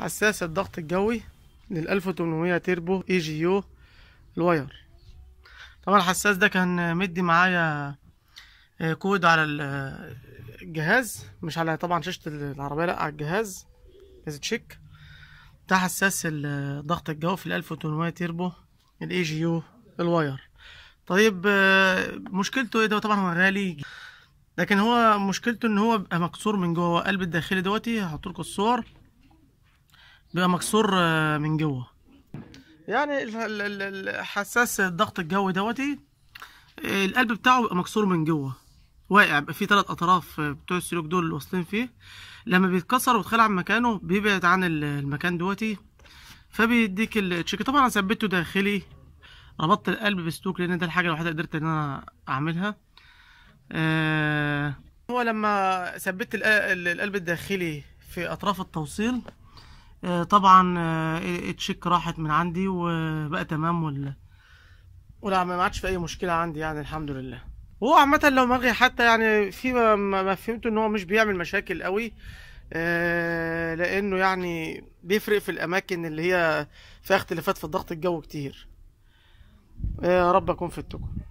حساس الضغط الجوي لل 1800 تيربو اي جي يو الواير طبعا الحساس ده كان مدي معايا آه، كود على الجهاز آه، مش على طبعا شاشة العربية لا على الجهاز جهاز تشيك ده حساس الضغط آه، الجوي في ال 1800 تيربو الاي جي يو الواير طيب مشكلته ايه ده طبعا هو غالي لكن هو مشكلته ان هو مكسور من جوه القلب الداخلي دوتي هحط لكم الصور بيبقى مكسور آه، من جوه يعني الحساس الضغط الجوي دوتي القلب بتاعه بيبقى مكسور من جوه واقع بيبقى فيه ثلاث اطراف آه، بتوع السلوك دول اللي واصلين فيه لما بيتكسر وتخلع عن مكانه بيبعد عن المكان دوتي فبيديك التشيك طبعا انا ثبته داخلي ربطت القلب بستوك لان ده الحاجه الوحيده قدرت ان انا اعملها آه هو لما ثبت القلب الداخلي في اطراف التوصيل آه، طبعا آه، التشيك راحت من عندي وبقى تمام وال ولا ما عادش في اي مشكله عندي يعني الحمد لله هو عامه لو مغي حتى يعني في ما فهمته ان هو مش بيعمل مشاكل قوي آه، لانه يعني بيفرق في الاماكن اللي هي فيها اختلافات في الضغط الجو كتير يا رب اكون في التوكن